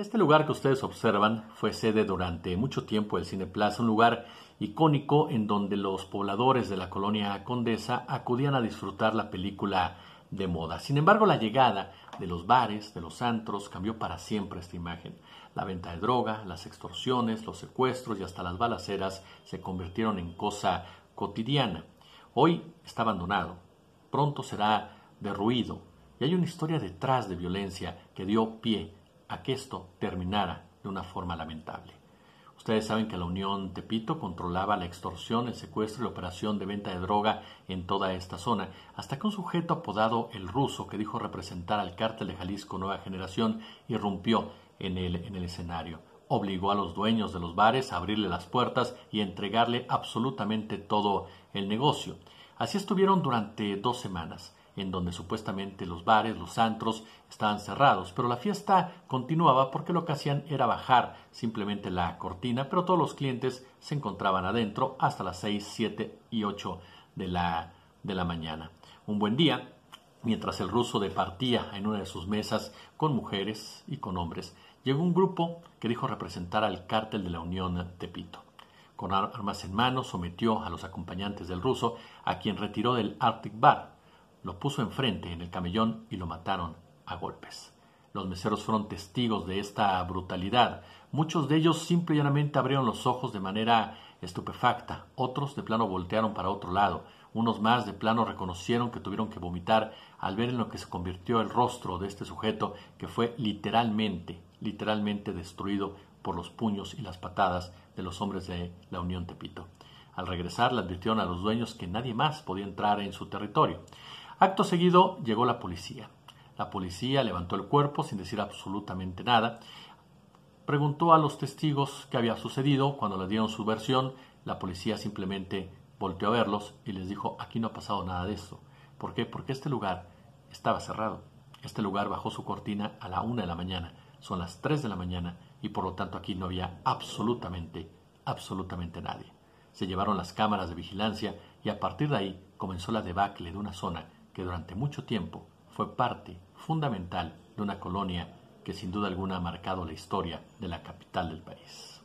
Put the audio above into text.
Este lugar que ustedes observan fue sede durante mucho tiempo del Cine Plaza, un lugar icónico en donde los pobladores de la colonia Condesa acudían a disfrutar la película de moda. Sin embargo, la llegada de los bares, de los antros, cambió para siempre esta imagen. La venta de droga, las extorsiones, los secuestros y hasta las balaceras se convirtieron en cosa cotidiana. Hoy está abandonado, pronto será derruido y hay una historia detrás de violencia que dio pie a que esto terminara de una forma lamentable. Ustedes saben que la Unión Tepito controlaba la extorsión, el secuestro y la operación de venta de droga en toda esta zona, hasta que un sujeto apodado El Ruso, que dijo representar al cártel de Jalisco Nueva Generación, irrumpió en el, en el escenario. Obligó a los dueños de los bares a abrirle las puertas y entregarle absolutamente todo el negocio. Así estuvieron durante dos semanas en donde supuestamente los bares, los antros estaban cerrados, pero la fiesta continuaba porque lo que hacían era bajar simplemente la cortina, pero todos los clientes se encontraban adentro hasta las 6, 7 y 8 de la, de la mañana. Un buen día, mientras el ruso departía en una de sus mesas con mujeres y con hombres, llegó un grupo que dijo representar al cártel de la Unión Tepito. Con armas en mano sometió a los acompañantes del ruso, a quien retiró del Arctic Bar, lo puso enfrente en el camellón y lo mataron a golpes. Los meseros fueron testigos de esta brutalidad. Muchos de ellos simplemente abrieron los ojos de manera estupefacta, otros de plano voltearon para otro lado, unos más de plano reconocieron que tuvieron que vomitar al ver en lo que se convirtió el rostro de este sujeto que fue literalmente, literalmente destruido por los puños y las patadas de los hombres de la Unión Tepito. Al regresar le advirtieron a los dueños que nadie más podía entrar en su territorio. Acto seguido llegó la policía. La policía levantó el cuerpo sin decir absolutamente nada. Preguntó a los testigos qué había sucedido. Cuando le dieron su versión, la policía simplemente volteó a verlos y les dijo, aquí no ha pasado nada de esto. ¿Por qué? Porque este lugar estaba cerrado. Este lugar bajó su cortina a la una de la mañana. Son las tres de la mañana y por lo tanto aquí no había absolutamente, absolutamente nadie. Se llevaron las cámaras de vigilancia y a partir de ahí comenzó la debacle de una zona durante mucho tiempo fue parte fundamental de una colonia que sin duda alguna ha marcado la historia de la capital del país.